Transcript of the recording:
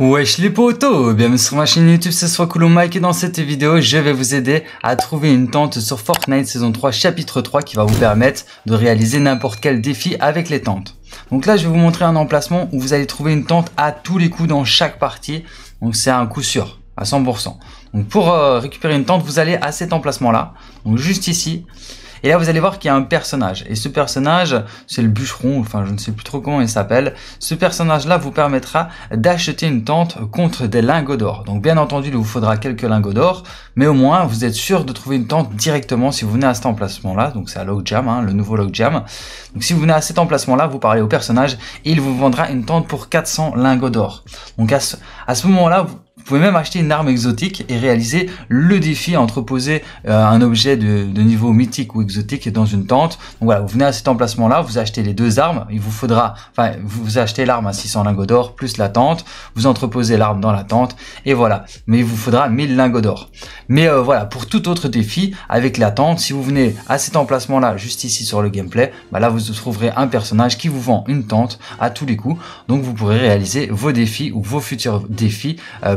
Wesh les potos, bienvenue sur ma chaîne YouTube, c'est soit cool Mike et dans cette vidéo je vais vous aider à trouver une tente sur Fortnite saison 3 chapitre 3 qui va vous permettre de réaliser n'importe quel défi avec les tentes. Donc là je vais vous montrer un emplacement où vous allez trouver une tente à tous les coups dans chaque partie, donc c'est un coup sûr à 100%. Donc pour euh, récupérer une tente vous allez à cet emplacement là, donc juste ici, et là, vous allez voir qu'il y a un personnage. Et ce personnage, c'est le bûcheron, enfin, je ne sais plus trop comment il s'appelle. Ce personnage-là vous permettra d'acheter une tente contre des lingots d'or. Donc, bien entendu, il vous faudra quelques lingots d'or, mais au moins, vous êtes sûr de trouver une tente directement si vous venez à cet emplacement-là. Donc, c'est à Logjam, hein, le nouveau Logjam. Donc, si vous venez à cet emplacement-là, vous parlez au personnage et il vous vendra une tente pour 400 lingots d'or. Donc, à à ce moment-là, vous pouvez même acheter une arme exotique et réaliser le défi entreposer euh, un objet de, niveau mythique ou exotique dans une tente. Donc voilà, vous venez à cet emplacement-là, vous achetez les deux armes, il vous faudra, enfin, vous achetez l'arme à 600 lingots d'or plus la tente, vous entreposez l'arme dans la tente et voilà. Mais il vous faudra 1000 lingots d'or. Mais euh, voilà, pour tout autre défi avec la tente, si vous venez à cet emplacement-là, juste ici sur le gameplay, bah là vous trouverez un personnage qui vous vend une tente à tous les coups. Donc vous pourrez réaliser vos défis ou vos futurs défis. Euh,